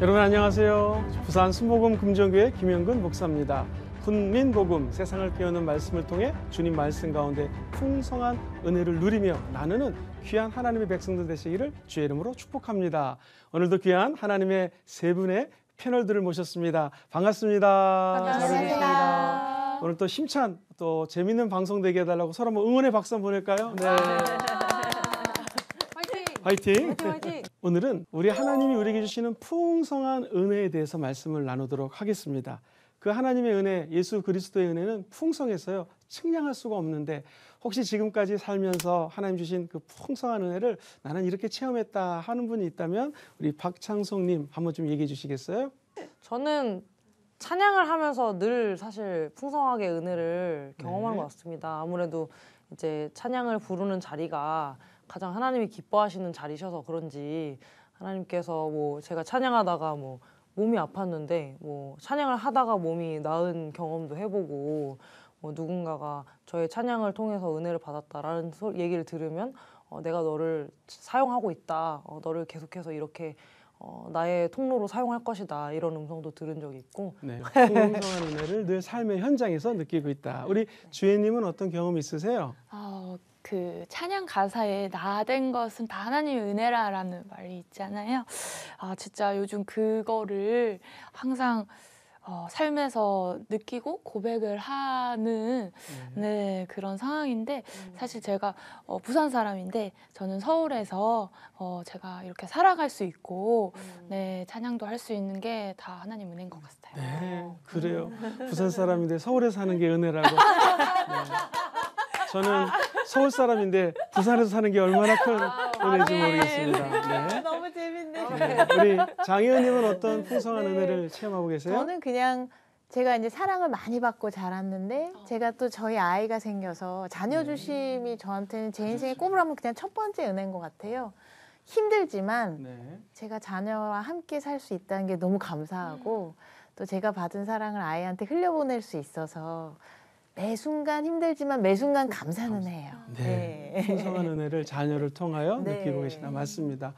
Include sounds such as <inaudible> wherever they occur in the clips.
여러분 안녕하세요. 부산 순복음 금정교회 김영근 목사입니다. 훈민 복음 세상을 깨우는 말씀을 통해 주님 말씀 가운데 풍성한 은혜를 누리며 나누는 귀한 하나님의 백성들 되시기를 주의 이름으로 축복합니다. 오늘도 귀한 하나님의 세 분의 패널들을 모셨습니다. 반갑습니다. 반갑습니다. 오늘 또 힘찬 또 재밌는 방송 되게 해달라고 서로 한번 응원의 박수 한번 보낼까요? 네. 아, 네. 화이팅! 오늘은 우리 하나님이 우리에게 주시는 풍성한 은혜에 대해서 말씀을 나누도록 하겠습니다. 그 하나님의 은혜, 예수 그리스도의 은혜는 풍성해서요. 측량할 수가 없는데 혹시 지금까지 살면서 하나님 주신 그 풍성한 은혜를 나는 이렇게 체험했다 하는 분이 있다면 우리 박창성 님 한번 좀 얘기해 주시겠어요? 저는 찬양을 하면서 늘 사실 풍성하게 은혜를 경험한 네. 것 같습니다. 아무래도 이제 찬양을 부르는 자리가 가장 하나님이 기뻐하시는 자리셔서 그런지 하나님께서 뭐 제가 찬양하다가 뭐 몸이 아팠는데 뭐 찬양을 하다가 몸이 나은 경험도 해보고 뭐 누군가가 저의 찬양을 통해서 은혜를 받았다라는 소, 얘기를 들으면 어, 내가 너를 사용하고 있다 어, 너를 계속해서 이렇게 어, 나의 통로로 사용할 것이다 이런 음성도 들은 적이 있고 네, 풍성한 <laughs> 그 은혜를 늘 삶의 현장에서 느끼고 있다 우리 주혜님은 어떤 경험 있으세요? 아, 그 찬양 가사에 나 된 것은 다 하나님의 은혜라라는 말이 있잖아요. 아 진짜 요즘 그거를 항상 어, 삶에서 느끼고 고백을 하는 네, 네 그런 상황인데 음. 사실 제가 어, 부산 사람인데 저는 서울에서 어, 제가 이렇게 살아갈 수 있고 음. 네 찬양도 할 수 있는 게 다 하나님 은혜인 것 같아요. 네 어. 그래요. <laughs> 부산 사람인데 서울에 사는 게 은혜라고. 네. <laughs> 저는 서울 사람인데 부산에서 사는 게 얼마나 큰 아, 은혜인지 모르겠습니다. 네. 네. 아, 너무 재밌네. 네. 우리 장 의원님은 어떤 풍성한 네. 은혜를 체험하고 계세요? 저는 그냥 제가 이제 사랑을 많이 받고 자랐는데 어. 제가 또 저희 아이가 생겨서 자녀 네. 주심이 저한테는 제 인생의 꼬부라면 그렇죠. 그냥 첫 번째 은혜인 것 같아요. 힘들지만 제가 자녀와 함께 살 수 있다는 게 너무 감사하고 음. 또 제가 받은 사랑을 아이한테 흘려보낼 수 있어서 매 순간 힘들지만 매 순간 감사는 해요. 네. 네. 풍성한 은혜를 자녀를 통하여 네. 느끼고 계시다 맞습니다.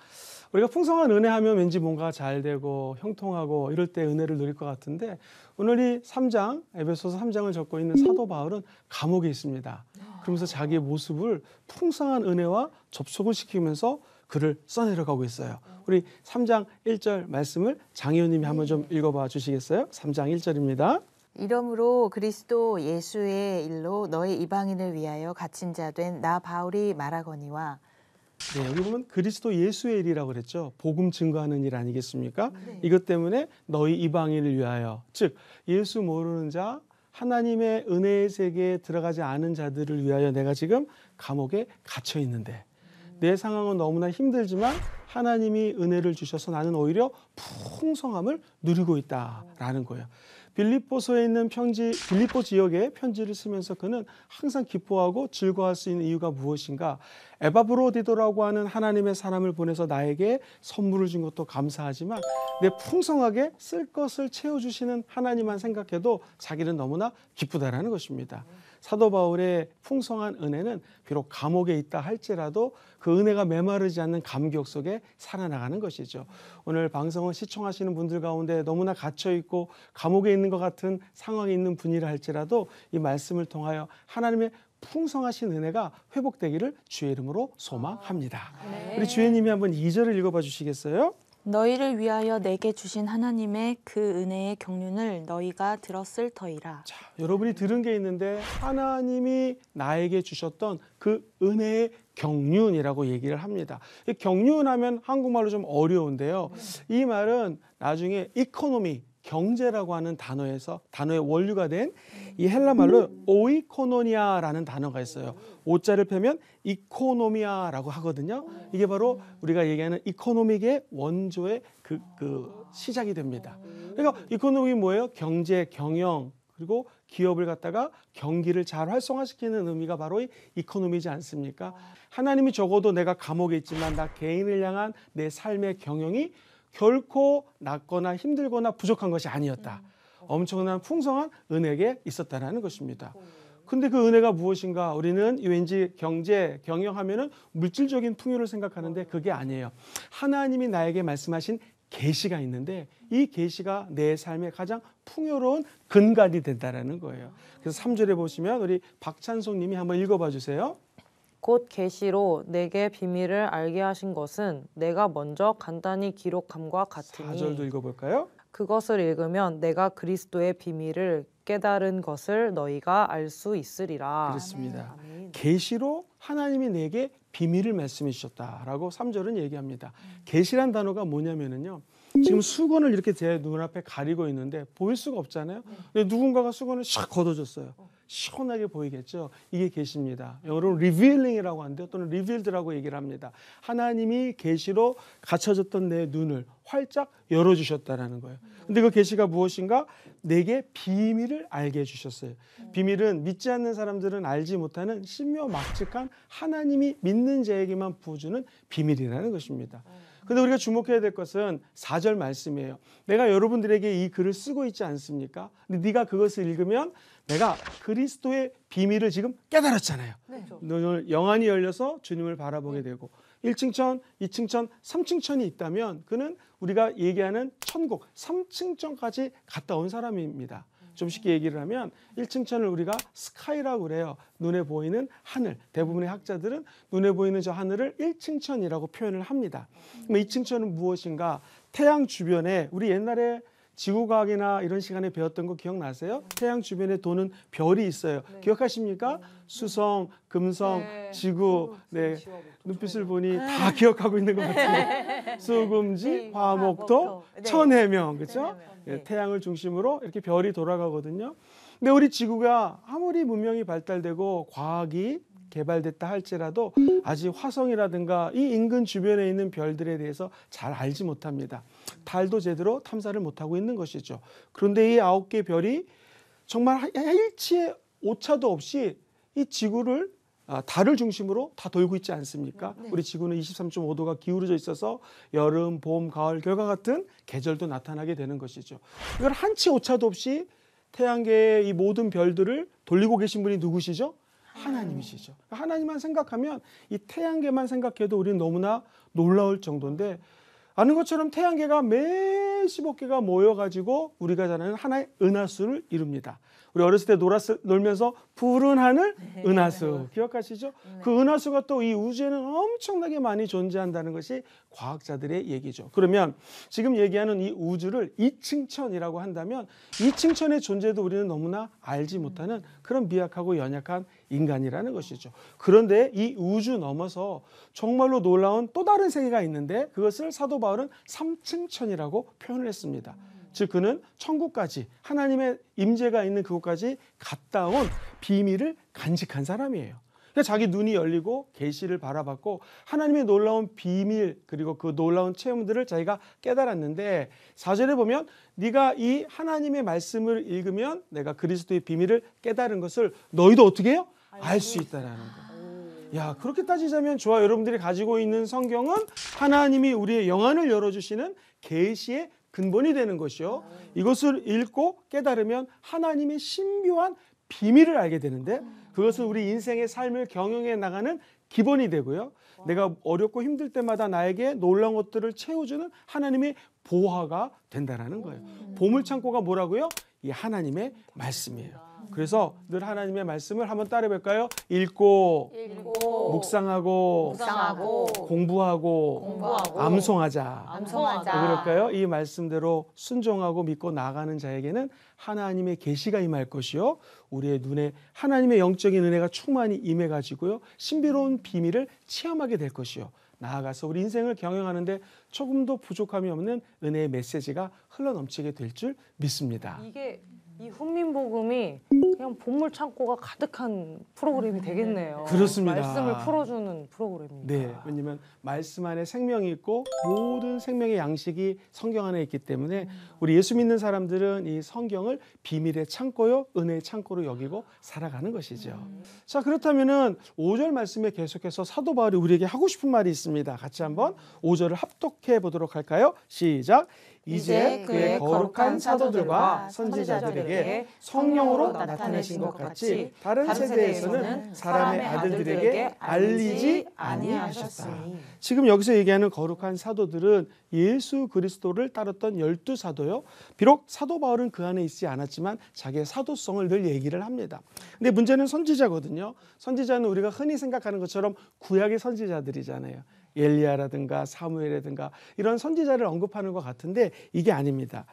우리가 풍성한 은혜 하면 왠지 뭔가 잘 되고 형통하고 이럴 때 은혜를 누릴 것 같은데 오늘 이 3장 에베소서 3장을 적고 있는 사도 바울은 감옥에 있습니다. 그러면서 자기의 모습을 풍성한 은혜와 접촉을 시키면서 글을 써내려가고 있어요. 우리 3장 1절 말씀을 장의원님이 한번 좀 읽어봐 주시겠어요? 3장 1절입니다. 이러므로 그리스도 예수의 일로 너희 이방인을 위하여 갇힌 자 된 나 바울이 말하거니와 네, 여기 보면 그리스도 예수의 일이라고 그랬죠. 복음 증거하는 일 아니겠습니까? 네. 이것 때문에 너희 이방인을 위하여 즉 예수 모르는 자 하나님의 은혜의 세계에 들어가지 않은 자들을 위하여 내가 지금 감옥에 갇혀 있는데 내 상황은 너무나 힘들지만 하나님이 은혜를 주셔서 나는 오히려 풍성함을 누리고 있다라는 거예요. 빌립보서에 있는 편지, 빌립보 지역의 편지를 쓰면서 그는 항상 기뻐하고 즐거워할 수 있는 이유가 무엇인가? 에바브로디도라고 하는 하나님의 사람을 보내서 나에게 선물을 준 것도 감사하지만 내 풍성하게 쓸 것을 채워주시는 하나님만 생각해도 자기는 너무나 기쁘다라는 것입니다. 사도 바울의 풍성한 은혜는 비록 감옥에 있다 할지라도 그 은혜가 메마르지 않는 감격 속에 살아나가는 것이죠. 오늘 방송을 시청하시는 분들 가운데 너무나 갇혀 있고 감옥에 있는 것 같은 상황에 있는 분이라 할지라도 이 말씀을 통하여 하나님의 풍성하신 은혜가 회복되기를 주의 이름으로 소망합니다. 아, 네. 우리 주혜님이 한번 2절을 읽어봐 주시겠어요? 너희를 위하여 내게 주신 하나님의 그 은혜의 경륜을 너희가 들었을 터이라. 자, 여러분이 들은 게 있는데 하나님이 나에게 주셨던 그 은혜의 경륜이라고 얘기를 합니다. 경륜하면 한국말로 좀 어려운데요. 이 말은 나중에 이코노미 경제라고 하는 단어에서 단어의 원류가 된 이 헬라 말로 오이코노니아라는 단어가 있어요. 오자를 펴면 이코노미아라고 하거든요. 이게 바로 우리가 얘기하는 이코노믹의 원조의 그, 그 시작이 됩니다. 그러니까 이코노믹이 뭐예요? 경제, 경영, 그리고 기업을 갖다가 경기를 잘 활성화시키는 의미가 바로 이 이코노미지 않습니까? 하나님이 적어도 내가 감옥에 있지만 나 개인을 향한 내 삶의 경영이 결코 낮거나 힘들거나 부족한 것이 아니었다. 음. 엄청난 풍성한 은혜에 있었다라는 것입니다. 음. 근데 그 은혜가 무엇인가? 우리는 왠지 경제, 경영하면은 물질적인 풍요를 생각하는데 그게 아니에요. 하나님이 나에게 말씀하신 계시가 있는데 이 계시가 내 삶의 가장 풍요로운 근간이 된다라는 거예요. 그래서 3절에 보시면 우리 박찬송 님이 한번 읽어 봐 주세요. 곧 계시로 내게 비밀을 알게 하신 것은 내가 먼저 간단히 기록함과 같으니 4절도 읽어볼까요? 그것을 읽으면 내가 그리스도의 비밀을 깨달은 것을 너희가 알 수 있으리라. 그렇습니다. 계시로 하나님이 내게 비밀을 말씀해 주셨다라고 3절은 얘기합니다. 음. 계시란 단어가 뭐냐면은요. 지금 수건을 이렇게 제 눈앞에 가리고 있는데 보일 수가 없잖아요. 네. 근데 누군가가 수건을 샥 걷어줬어요. 어. 시원하게 보이겠죠. 이게 계시니다 영어로는 리빌링이라고 하는데 또는 리빌드라고 얘기를 합니다. 하나님이 계시로 갇혀졌던 내 눈을 활짝 열어 주셨다라는 거예요. 음. 근데 그 계시가 무엇인가? 내게 비밀을 알게 해 주셨어요. 음. 비밀은 믿지 않는 사람들은 알지 못하는 신묘막측한 하나님이 믿는 자에게만 부어주는 비밀이라는 것입니다. 어. 근데 우리가 주목해야 될 것은 4절 말씀이에요. 내가 여러분들에게 이 글을 쓰고 있지 않습니까? 근데 네가 그것을 읽으면 내가 그리스도의 비밀을 지금 깨달았잖아요. 눈을 네. 그렇죠. 영안이 열려서 주님을 바라보게 네. 되고 1층천, 2층천, 3층천이 있다면 그는 우리가 얘기하는 천국, 3층천까지 갔다 온 사람입니다. 좀 쉽게 얘기를 하면 1층천을 우리가 스카이라고 그래요. 눈에 보이는 하늘. 대부분의 학자들은 눈에 보이는 저 하늘을 1층천이라고 표현을 합니다. 그럼 2층천은 무엇인가? 태양 주변에 우리 옛날에 지구과학이나 이런 시간에 배웠던 거 기억나세요? 태양 주변에 도는 별이 있어요. 네. 기억하십니까? 네. 수성, 금성, 네. 지구, 네. 눈빛을 네. 보니 네. 다 기억하고 있는 것 같은데. <laughs> 수금지, 네. 화목토, 천해명, 그렇죠? 예, 네. 태양을 중심으로 이렇게 별이 돌아가거든요. 근데 우리 지구가 아무리 문명이 발달되고 과학이 개발됐다 할지라도 아직 화성이라든가 이 인근 주변에 있는 별들에 대해서 잘 알지 못합니다. 달도 제대로 탐사를 못하고 있는 것이죠. 그런데 이 아홉 개 별이 정말 일치의 오차도 없이 이 지구를 아, 달을 중심으로 다 돌고 있지 않습니까? 음, 네. 우리 지구는 23.5도가 기울어져 있어서 여름, 봄, 가을, 결과 같은 계절도 나타나게 되는 것이죠. 이걸 한치 오차도 없이 태양계의 이 모든 별들을 돌리고 계신 분이 누구시죠? 아. 하나님이시죠. 하나님만 생각하면 이 태양계만 생각해도 우리는 너무나 놀라울 정도인데 아는 것처럼 태양계가 매1억개가 모여가지고 우리가 자는 하나의 은하수를 이룹니다. 우리 어렸을 때 놀았을, 놀면서 푸른 하늘 네. 은하수 기억하시죠? 네. 그 은하수가 또 이 우주에는 엄청나게 많이 존재한다는 것이 과학자들의 얘기죠. 그러면 지금 얘기하는 이 우주를 이층천이라고 한다면 이층천의 존재도 우리는 너무나 알지 못하는 음. 그런 미약하고 연약한 인간이라는 것이죠. 그런데 이 우주 넘어서 정말로 놀라운 또 다른 세계가 있는데 그것을 사도 바울은 3층천이라고 표현을 했습니다. 즉 그는 천국까지 하나님의 임재가 있는 그곳까지 갔다 온 비밀을 간직한 사람이에요. 자기 눈이 열리고 계시를 바라봤고 하나님의 놀라운 비밀 그리고 그 놀라운 체험들을 자기가 깨달았는데 사절에 보면 네가 이 하나님의 말씀을 읽으면 내가 그리스도의 비밀을 깨달은 것을 너희도 어떻게 해요? 알수 있다라는 거. 아, 야 그렇게 따지자면 저와 여러분들이 가지고 있는 성경은 하나님이 우리의 영안을 열어주시는 계시의 근본이 되는 것이요. 아. 이것을 읽고 깨달으면 하나님의 신비한 비밀을 알게 되는데 아. 그것은 우리 인생의 삶을 경영해 나가는 기본이 되고요. 내가 어렵고 힘들 때마다 나에게 놀라운 것들을 채워주는 하나님의 보화가 된다라는 거예요. 음. 보물 창고가 뭐라고요? 이 하나님의 말씀이에요. 그래서 늘 하나님의 말씀을 한번 따라볼까요? 읽고, 읽고 묵상하고, 묵상하고 공부하고, 공부하고 암송하자. 암송하자. 그럴까요? 이 말씀대로 순종하고 믿고 나가는 자에게는 하나님의 계시가 임할 것이요 우리의 눈에 하나님의 영적인 은혜가 충만히 임해 가지고요 신비로운 비밀을 체험하게 될 것이요 나아가서 우리 인생을 경영하는데 조금도 부족함이 없는 은혜의 메시지가 흘러넘치게 될 줄 믿습니다. 이게 이 훈민복음이 그냥 보물 창고가 가득한 프로그램이 되겠네요. 그렇습니다. 말씀을 풀어주는 프로그램입니다. 네, 왜냐하면 말씀 안에 생명이 있고 모든 생명의 양식이 성경 안에 있기 때문에 음. 우리 예수 믿는 사람들은 이 성경을 비밀의 창고요, 은혜의 창고로 여기고 살아가는 것이죠. 음. 자, 그렇다면은 5절 말씀에 계속해서 사도 바울이 우리에게 하고 싶은 말이 있습니다. 같이 한번 5절을 합독해 보도록 할까요? 시작. 이제 그의 거룩한 사도들과 선지자들에게 성령으로 나타내신 것 같이 다른 세대에서는 사람의 아들들에게 알리지 아니하셨다. 지금 여기서 얘기하는 거룩한 사도들은 예수 그리스도를 따랐던 열두 사도요. 비록 사도 바울은 그 안에 있지 않았지만 자기의 사도성을 늘 얘기를 합니다. 근데 문제는 선지자거든요. 선지자는 우리가 흔히 생각하는 것처럼 구약의 선지자들이잖아요. 엘리야라든가 사무엘이라든가 이런 선지자를 언급하는 것 같은데 이게 아닙니다.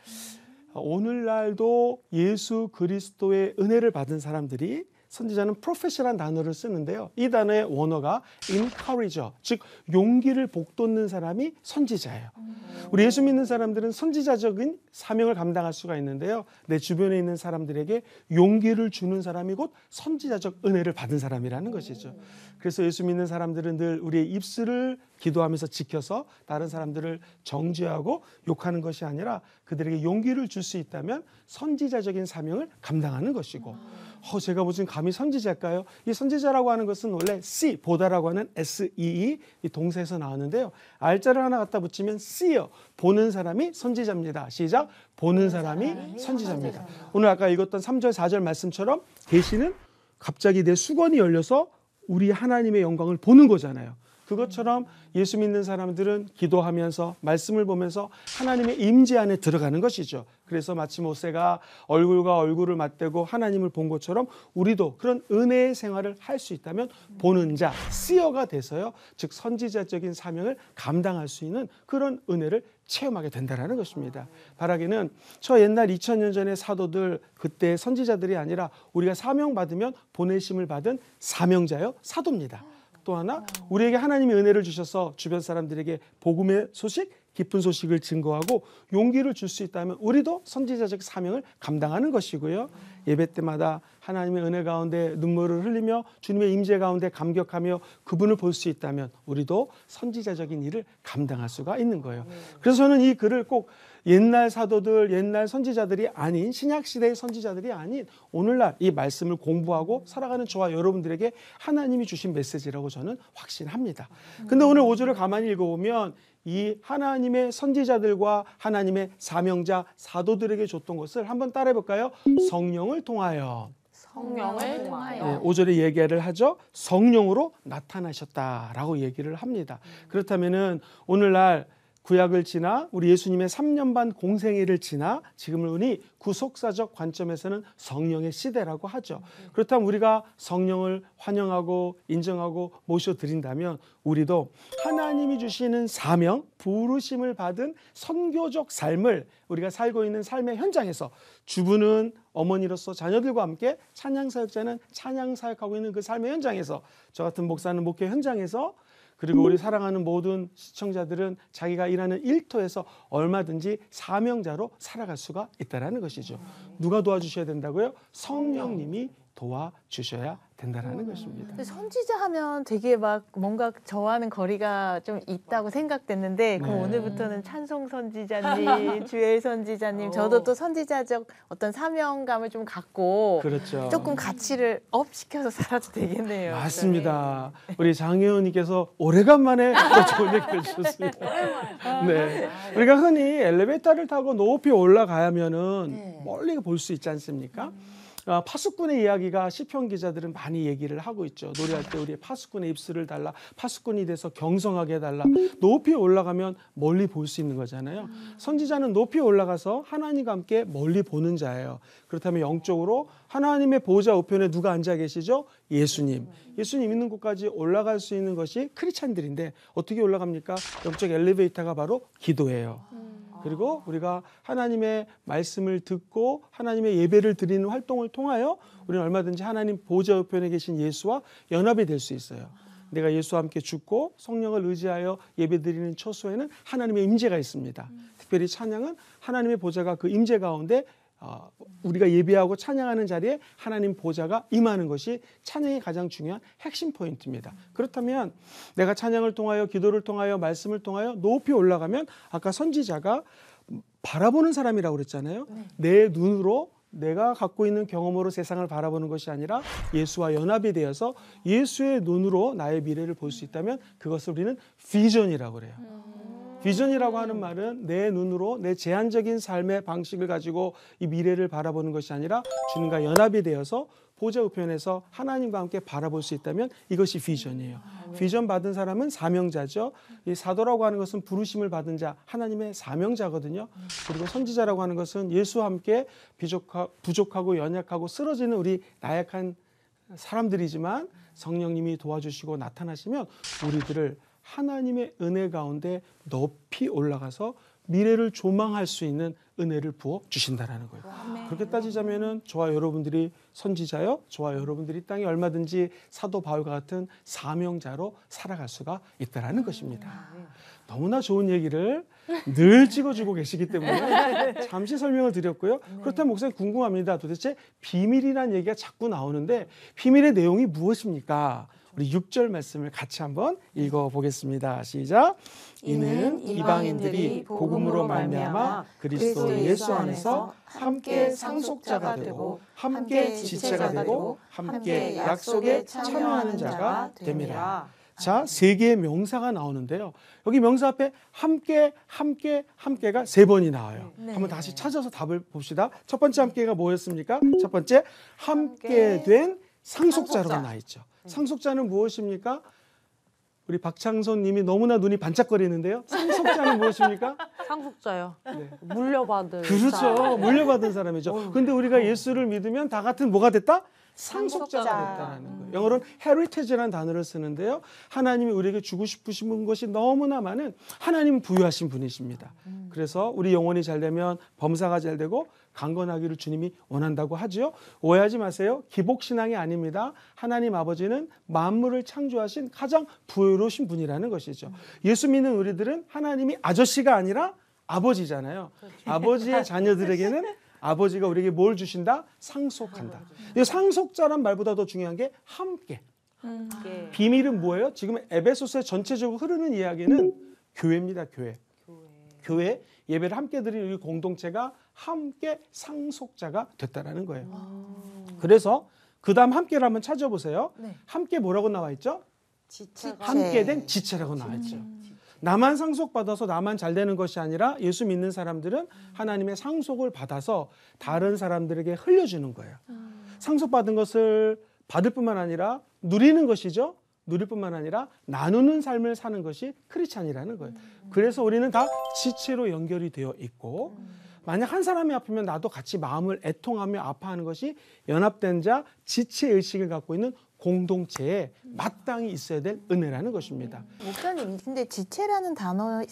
오늘날도 예수 그리스도의 은혜를 받은 사람들이 선지자는 프로페셔란 단어를 쓰는데요. 이 단어의 원어가 encourager, 즉 용기를 복돋는 사람이 선지자예요. 우리 예수 믿는 사람들은 선지자적인 사명을 감당할 수가 있는데요. 내 주변에 있는 사람들에게 용기를 주는 사람이 곧 선지자적 은혜를 받은 사람이라는 것이죠. 그래서 예수 믿는 사람들은 늘 우리의 입술을 기도하면서 지켜서 다른 사람들을 정죄하고 욕하는 것이 아니라 그들에게 용기를 줄 수 있다면 선지자적인 사명을 감당하는 것이고 어, 제가 무슨 감히 선지자일까요? 이 선지자라고 하는 것은 원래 C 보다라고 하는 SEE e 이 동사에서 나왔는데요. 알자를 하나 갖다 붙이면 C요. 보는 사람이 선지자입니다. 시작. 보는 사람이 선지자입니다. 오늘 아까 읽었던 3절 4절 말씀처럼 계시는 갑자기 내 수건이 열려서 우리 하나님의 영광을 보는 거잖아요. 그것처럼 예수 믿는 사람들은 기도하면서 말씀을 보면서 하나님의 임재 안에 들어가는 것이죠. 그래서 마치 모세가 얼굴과 얼굴을 맞대고 하나님을 본 것처럼 우리도 그런 은혜의 생활을 할 수 있다면 보는 자, 쓰여가 돼서요. 즉 선지자적인 사명을 감당할 수 있는 그런 은혜를 체험하게 된다라는 것입니다. 바라기는 저 옛날 2000년 전의 사도들 그때 선지자들이 아니라 우리가 사명 받으면 보내심을 받은 사명자요 사도입니다. 또 하나 우리에게 하나님의 은혜를 주셔서 주변 사람들에게 복음의 소식, 기쁜 소식을 증거하고 용기를 줄 수 있다면 우리도 선지자적 사명을 감당하는 것이고요. 예배 때마다 하나님의 은혜 가운데 눈물을 흘리며 주님의 임재 가운데 감격하며 그분을 볼 수 있다면 우리도 선지자적인 일을 감당할 수가 있는 거예요. 그래서 저는 이 글을 꼭 옛날 사도들, 옛날 선지자들이 아닌 신약 시대의 선지자들이 아닌 오늘날 이 말씀을 공부하고 살아가는 저와 여러분들에게 하나님이 주신 메시지라고 저는 확신합니다. 근데 오늘 오절을 가만히 읽어보면 이 하나님의 선지자들과 하나님의 사명자 사도들에게 줬던 것을 한번 따라해 볼까요? 성령을 통하여 성령을 통하여 네, 5절에 얘기를 하죠. 성령으로 나타나셨다라고 얘기를 합니다. 그렇다면은 오늘날 구약을 지나 우리 예수님의 3년 반 공생애를 지나 지금을 보니 구속사적 관점에서는 성령의 시대라고 하죠. 그렇다면 우리가 성령을 환영하고 인정하고 모셔드린다면 우리도 하나님이 주시는 사명, 부르심을 받은 선교적 삶을 우리가 살고 있는 삶의 현장에서 주부는 어머니로서 자녀들과 함께 찬양사역자는 찬양사역하고 있는 그 삶의 현장에서 저 같은 목사는 목회 현장에서 그리고 우리 사랑하는 모든 시청자들은 자기가 일하는 일터에서 얼마든지 사명자로 살아갈 수가 있다라는 것이죠. 누가 도와주셔야 된다고요? 성령님이 도와주셔야 된다라는 음. 것입니다. 선지자 하면 되게 막 뭔가 저와는 거리가 좀 있다고 생각됐는데 그럼 네. 오늘부터는 찬송 선지자님, <laughs> 주엘 선지자님, 저도 어. 또 선지자적 어떤 사명감을 좀 갖고 그렇죠. 조금 가치를 업 시켜서 살아도 되겠네요. 맞습니다. 네. 우리 장혜원님께서 오래간만에 좋은 얘기를 주셨습니다. 네, 우리가 흔히 엘리베이터를 타고 높이 올라가면은 네. 멀리 볼 볼수 있지 않습니까? 아, 파수꾼의 이야기가 시편 기자들은 많이 얘기를 하고 있죠. 노래할 때우리 파수꾼의 입술을 달라, 파수꾼이 돼서 경성하게 달라. 높이 올라가면 멀리 볼 수 있는 거잖아요. 선지자는 높이 올라가서 하나님과 함께 멀리 보는 자예요. 그렇다면 영적으로 하나님의 보좌 우편에 누가 앉아 계시죠? 예수님. 예수님 있는 곳까지 올라갈 수 있는 것이 크리스찬들인데 어떻게 올라갑니까? 영적 엘리베이터가 바로 기도예요. 그리고 우리가 하나님의 말씀을 듣고 하나님의 예배를 드리는 활동을 통하여 우리는 얼마든지 하나님 보좌 우편에 계신 예수와 연합이 될 수 있어요. 내가 예수와 함께 죽고 성령을 의지하여 예배드리는 처소에는 하나님의 임재가 있습니다. 특별히 찬양은 하나님의 보좌가 그 임재 가운데 아, 우리가 예배하고 찬양하는 자리에 하나님 보좌가 임하는 것이 찬양의 가장 중요한 핵심 포인트입니다. 그렇다면 내가 찬양을 통하여 기도를 통하여 말씀을 통하여 높이 올라가면 아까 선지자가 바라보는 사람이라고 그랬잖아요. 네. 내 눈으로 내가 갖고 있는 경험으로 세상을 바라보는 것이 아니라 예수와 연합이 되어서 예수의 눈으로 나의 미래를 볼 수 있다면 그것을 우리는 비전이라고 그래요. 음. 비전이라고 하는 말은 내 눈으로 내 제한적인 삶의 방식을 가지고 이 미래를 바라보는 것이 아니라 주님과 연합이 되어서 보좌 우편에서 하나님과 함께 바라볼 수 있다면 이것이 비전이에요. 아, 네. 비전 받은 사람은 사명자죠. 이 사도라고 하는 것은 부르심을 받은 자, 하나님의 사명자거든요. 그리고 선지자라고 하는 것은 예수와 함께 부족하고 연약하고 쓰러지는 우리 나약한 사람들이지만 성령님이 도와주시고 나타나시면 우리들을 하나님의 은혜 가운데 높이 올라가서 미래를 조망할 수 있는 은혜를 부어 주신다라는 거예요. 아멘. 그렇게 따지자면은 저와 여러분들이 선지자요, 저와 여러분들이 땅에 얼마든지 사도 바울과 같은 사명자로 살아갈 수가 있다라는 것입니다. 너무나 좋은 얘기를 늘 찍어주고 계시기 때문에 <laughs> 잠시 설명을 드렸고요. 네. 그렇다면 목사님 궁금합니다. 도대체 비밀이란 얘기가 자꾸 나오는데 비밀의 내용이 무엇입니까? 우리 6절 말씀을 같이 한번 읽어 보겠습니다. 시작. 이는 이방인들이 복음으로 말미암아 그리스도 예수 안에서 함께 상속자가 되고 함께 지체가 되고 함께 약속에 참여하는 자가 됨이라. 자, 세 개의 명사가 나오는데요. 여기 명사 앞에 함께, 함께, 함께가 세 번이 나와요. 네. 한번 다시 찾아서 답을 봅시다. 첫 번째 함께가 뭐였습니까? 첫 번째, 함께 된 상속자로 나 있죠. 음. 상속자는 무엇입니까? 우리 박창선 님이 너무나 눈이 반짝거리는데요. 상속자는 무엇입니까? <laughs> 상속자요. 네. 물려받은. 그렇죠. 자. 물려받은 사람이죠. 어, 근데 우리가 어. 예수를 믿으면 다 같은 뭐가 됐다? 상속자가 됐다는 음. 거예요. 영어로는 h e r i 라는 단어를 쓰는데요. 하나님이 우리에게 주고 싶으신 것이 너무나 많은 하나님 부유하신 분이십니다. 음. 그래서 우리 영혼이 잘 되면 범사가 잘 되고 강건하기를 주님이 원한다고 하지요. 오해하지 마세요. 기복신앙이 아닙니다. 하나님 아버지는 만물을 창조하신 가장 부유로우신 분이라는 것이죠. 예수 믿는 우리들은 하나님이 아저씨가 아니라 아버지잖아요. 그렇죠. 아버지의 <laughs> 자녀들에게는 아버지가 우리에게 뭘 주신다? 상속한다. 상속자란 말보다 더 중요한 게 함께. 아. 비밀은 뭐예요? 지금 에베소서의 전체적으로 흐르는 이야기는 교회입니다. 교회. 교회 예배를 함께 드리는 이 공동체가 함께 상속자가 됐다라는 거예요. 아. 그래서 그다음 함께를 한번 찾아보세요. 네. 함께 뭐라고 나와 있죠? 지체 함께 네. 된 지체라고 나와 있죠. 음. 나만 상속받아서 나만 잘 되는 것이 아니라 예수 믿는 사람들은 음. 하나님의 상속을 받아서 다른 사람들에게 흘려주는 거예요. 음. 상속받은 것을 받을 뿐만 아니라 누리는 것이죠. 누릴 뿐만 아니라 나누는 삶을 사는 것이 크리찬이라는 거예요. 음. 그래서 우리는 다 지체로 연결이 되어 있고 음. 만약 한 사람이 아프면 나도 같이 마음을 애통하며 아파하는 것이 연합된 자 지체 의식을 갖고 있는 공동체에 마땅히 있어야 될 은혜라는 것입니다. 음. 목사님, 근데 지체라는 단어를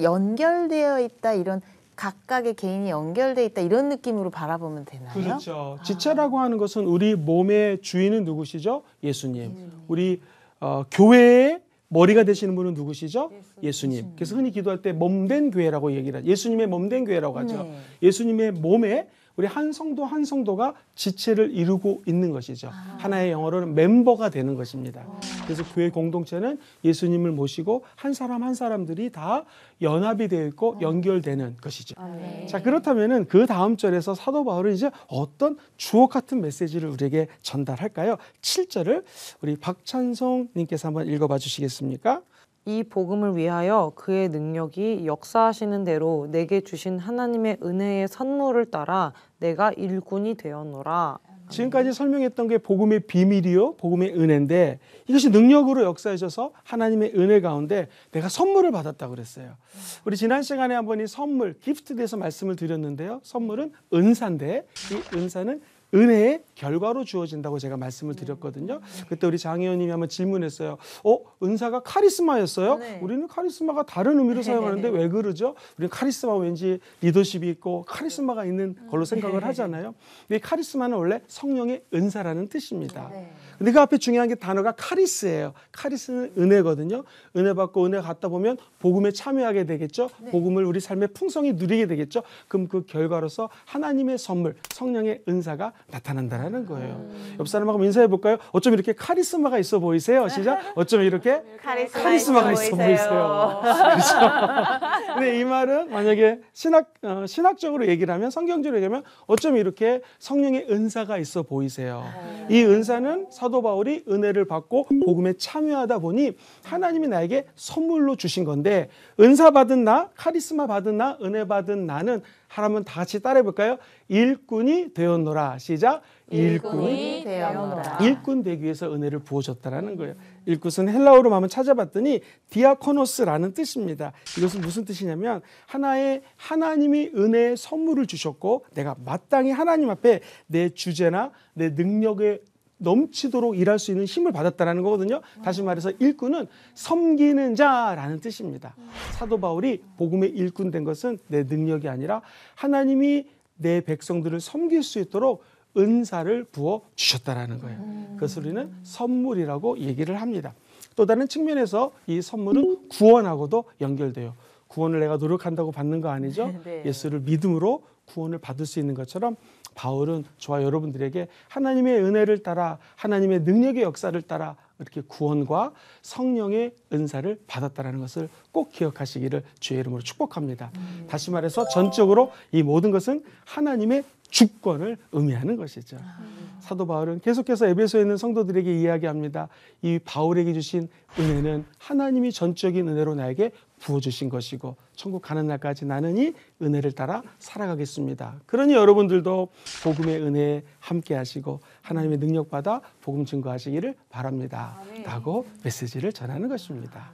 연결되어 있다 이런 각각의 개인이 연결돼 있다 이런 느낌으로 바라보면 되나요? 그렇죠. 아. 지체라고 하는 것은 우리 몸의 주인은 누구시죠? 예수님. 우리 어, 교회의 머리가 되시는 분은 누구시죠? 예수님. 예수님. 그래서 흔히 기도할 때 몸된 교회라고 얘기를 하죠. 예수님의 몸된 교회라고 하죠. 네. 예수님의 몸에 우리 한성도 한성도가 지체를 이루고 있는 것이죠. 아. 하나의 영어로는 멤버가 되는 것입니다. 오. 어. 그래서 교회 공동체는 예수님을 모시고 한 사람 한 사람들이 다 연합이 되어 있고 오. 어. 연결되는 것이죠. 아, 네. 자 그렇다면은 그 다음 절에서 사도 바울은 이제 어떤 주옥 같은 메시지를 우리에게 전달할까요? 7절을 우리 박찬성 님께서 한번 읽어봐 주시겠습니까? 이 복음을 위하여 그의 능력이 역사하시는 대로 내게 주신 하나님의 은혜의 선물을 따라 내가 일꾼이 되었노라. 지금까지 설명했던 게 복음의 비밀이요, 복음의 은혜인데 이것이 능력으로 역사하셔서 하나님의 은혜 가운데 내가 선물을 받았다 그랬어요. 우리 지난 시간에 한번 이 선물, 기프트 대해서 말씀을 드렸는데요. 선물은 은사인데 이 은사는 은혜의 결과로 주어진다고 제가 말씀을 네. 드렸거든요. 그때 우리 장 의원님이 한번 질문했어요. 어, 은사가 카리스마였어요? 네. 우리는 카리스마가 다른 의미로 <laughs> 네. 사용하는데 왜 그러죠? 우리는 카리스마 왠지 리더십이 있고 카리스마가 있는 걸로 생각을 네. 하잖아요. 근데 카리스마는 원래 성령의 은사라는 뜻입니다. 근데 그 앞에 중요한 게 단어가 카리스예요. 카리스는 은혜거든요. 은혜 받고 은혜 갖다 보면 복음에 참여하게 되겠죠. 복음을 우리 삶의 풍성히 누리게 되겠죠. 그럼 그 결과로서 하나님의 선물, 성령의 은사가 나타난다는 하는 거예요. 음. 옆 사람하고 인사해 볼까요? 어쩜 이렇게 카리스마가 있어 보이세요? 시작. 어쩜 이렇게 <laughs> 카리스마 가 있어 보이세요. 그렇죠? <laughs> 근데 이 말은 만약에 신학 어, 신학적으로 얘기를 하면 성경적으로 얘기하면 어쩜 이렇게 성령의 은사가 있어 보이세요. 음. 이 은사는 사도 바울이 은혜를 받고 복음에 참여하다 보니 하나님이 나에게 선물로 주신 건데 은사 받은 나, 카리스마 받은 나, 은혜 받은 나는 하나면 다 같이 따라해 볼까요? 일꾼이 되었노라. 시작. 일꾼이 되어노라. 일꾼 되기 위해서 은혜를 부어줬다라는 거예요. 일꾼은 헬라어로 한번 찾아봤더니 디아코노스라는 뜻입니다. 이것은 무슨 뜻이냐면 하나의 하나님이 은혜의 선물을 주셨고 내가 마땅히 하나님 앞에 내 주제나 내 능력에 넘치도록 일할 수 있는 힘을 받았다라는 거거든요. 다시 말해서 일꾼은 섬기는 자라는 뜻입니다. 사도 바울이 복음의 일꾼 된 것은 내 능력이 아니라 하나님이 내 백성들을 섬길 수 있도록 은사를 부어 주셨다라는 거예요. 음. 그것을 우리는 선물이라고 얘기를 합니다. 또 다른 측면에서 이 선물은 구원하고도 연결돼요. 구원을 내가 노력한다고 받는 거 아니죠? <laughs> 네. 예수를 믿음으로 구원을 받을 수 있는 것처럼 바울은 저와 여러분들에게 하나님의 은혜를 따라 하나님의 능력의 역사를 따라 이렇게 구원과 성령의 은사를 받았다라는 것을 꼭 기억하시기를 주의 이름으로 축복합니다. 음. 다시 말해서 전적으로 이 모든 것은 하나님의 주권을 의미하는 것이죠. 음. 사도 바울은 계속해서 에베소에 있는 성도들에게 이야기합니다. 이 바울에게 주신 은혜는 하나님이 전적인 은혜로 나에게 부어주신 것이고 천국 가는 날까지 나는이 은혜를 따라 살아가겠습니다. 그러니 여러분들도 복음의 은혜에 함께 하시고 하나님의 능력 받아 복음 증거하시기를 바랍니다. 라고 메시지를 전하는 것입니다.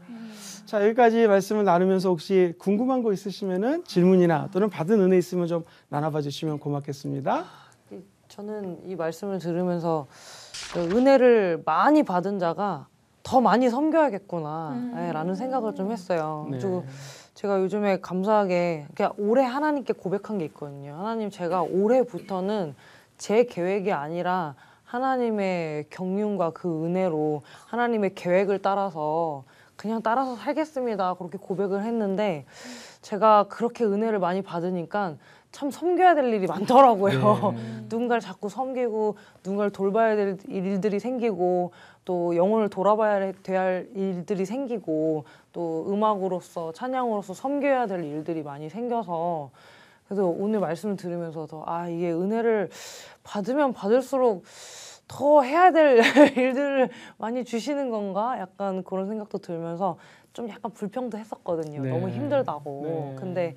자, 여기까지 말씀을 나누면서 혹시 궁금한 거 있으시면은 질문이나 또는 받은 은혜 있으면 좀 나눠봐 주시면 고맙겠습니다. 아, 네. 저는 이 말씀을 들으면서 은혜를 많이 받은 자가 더 많이 섬겨야겠구나라는 음. 네, 생각을 좀 했어요. 네. 그리고 제가 요즘에 감사하게 그냥 그러니까 올해 하나님께 고백한 게 있거든요. 하나님 제가 올해부터는 제 계획이 아니라 하나님의 경륜과 그 은혜로 하나님의 계획을 따라서 그냥 따라서 살겠습니다. 그렇게 고백을 했는데 제가 그렇게 은혜를 많이 받으니까 참 섬겨야 될 일이 많더라고요. 네. <laughs> 누군가를 자꾸 섬기고 누군가를 돌봐야 될 일들이 생기고 또 영혼을 돌아봐야 돼야 할 일들이 생기고 또 음악으로서 찬양으로서 섬겨야 될 일들이 많이 생겨서 그래서 오늘 말씀을 들으면서 더아 이게 은혜를 받으면 받을수록 더 해야 될 <laughs> 일들을 많이 주시는 건가 약간 그런 생각도 들면서 좀 약간 불평도 했었거든요. 네. 너무 힘들다고. 네. 근데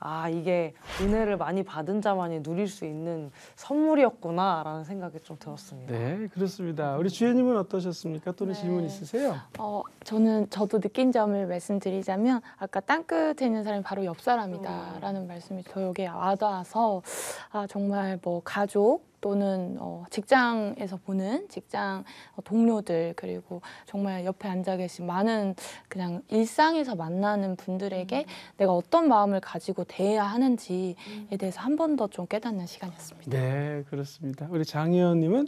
아 이게 은혜를 많이 받은 자만이 누릴 수 있는 선물이었구나라는 생각이 좀 들었습니다. 네, 그렇습니다. 우리 주혜님은 어떠셨습니까? 또는 네. 질문 있으세요? 어, 저는 저도 느낀 점을 말씀드리자면 아까 땅끝에 는 사람이 바로 옆 사람이다라는 음. 말씀이 저에게 와닿아서 아 정말 뭐 가족 또는 어, 직장에서 보는 직장 동료들 그리고 정말 옆에 앉아 계신 많은 그냥 일상에서 만나는 분들에게 음. 내가 어떤 마음을 가지고 대해야 하는지에 음. 대해서 한 번 더 좀 깨닫는 시간이었습니다. 네, 그렇습니다. 우리 장 의원님은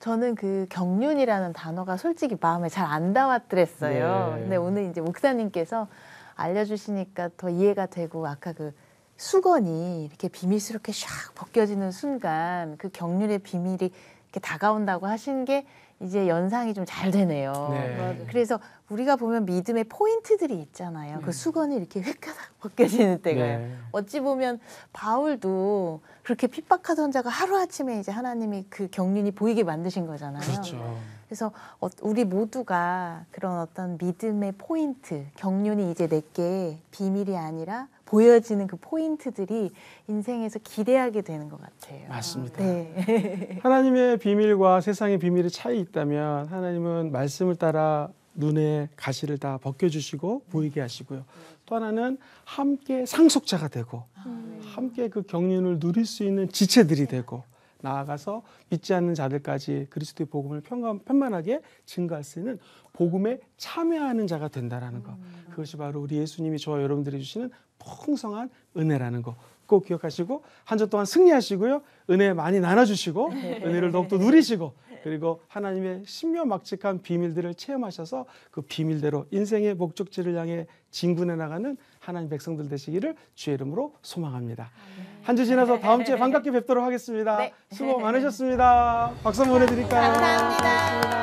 저는 그 경륜이라는 단어가 솔직히 마음에 잘 안 닿았더랬어요. 네. 근데 오늘 이제 목사님께서 알려주시니까 더 이해가 되고 아까 그 수건이 이렇게 비밀스럽게 샥 벗겨지는 순간 그 경륜의 비밀이 이렇게 다가온다고 하신 게 이제 연상이 좀 잘 되네요. 네. 그래서 우리가 보면 믿음의 포인트들이 있잖아요. 네. 그 음. 수건이 이렇게 획가닥 벗겨지는 때가요. 네. 어찌 보면 바울도 그렇게 핍박하던 자가 하루아침에 이제 하나님이 그 경륜이 보이게 만드신 거잖아요. 그렇죠. 그래서 어, 우리 모두가 그런 어떤 믿음의 포인트, 경륜이 이제 내게 비밀이 아니라 보여지는 그 포인트들이 인생에서 기대하게 되는 것 같아요. 맞습니다. 네. <laughs> <laughs> 하나님의 비밀과 세상의 비밀의 차이 있다면 하나님은 말씀을 따라 눈에 가시를 다 벗겨주시고 보이게 하시고요. 또 하나는 함께 상속자가 되고 아, 네. 함께 그 경륜을 누릴 수 있는 지체들이 되고 나아가서 믿지 않는 자들까지 그리스도의 복음을 편만하게 증가할 수 있는 복음에 참여하는 자가 된다라는 것. 음. 그것이 바로 우리 예수님이 저와 여러분들이 주시는 풍성한 은혜라는 것. 꼭 기억하시고 한 주 동안 승리하시고요. 은혜 많이 나눠주시고 네. 은혜를 더욱더 누리시고 그리고 하나님의 신묘막직한 비밀들을 체험하셔서 그 비밀대로 인생의 목적지를 향해 진군해 나가는 하나님 백성들 되시기를 주의 이름으로 소망합니다. 네. 한주 지나서 다음 주에 <laughs> 반갑게 뵙도록 하겠습니다. 네. 수고 많으셨습니다. 박수 보내드릴까요? 감사합니다.